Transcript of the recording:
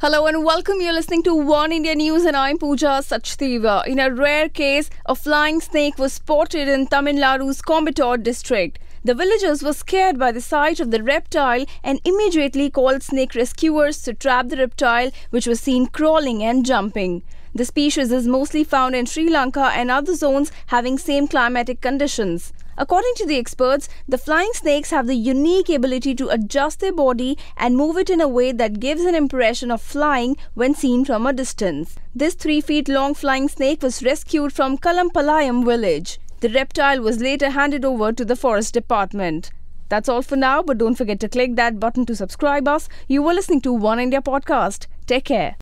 Hello and welcome. You're listening to One India News, and I'm Pooja Sachdeva. In a rare case, a flying snake was spotted in Tamil Nadu's Coimbatore district. The villagers were scared by the sight of the reptile and immediately called snake rescuers to trap the reptile, which was seen crawling and jumping. The species is mostly found in Sri Lanka and other zones having same climatic conditions. According to the experts, the flying snakes have the unique ability to adjust their body and move it in a way that gives an impression of flying when seen from a distance. This 3 feet long flying snake was rescued from Kalampalayam village. The reptile was later handed over to the forest department. That's all for now, but don't forget to click that button to subscribe us. You were listening to One India Podcast. Take care.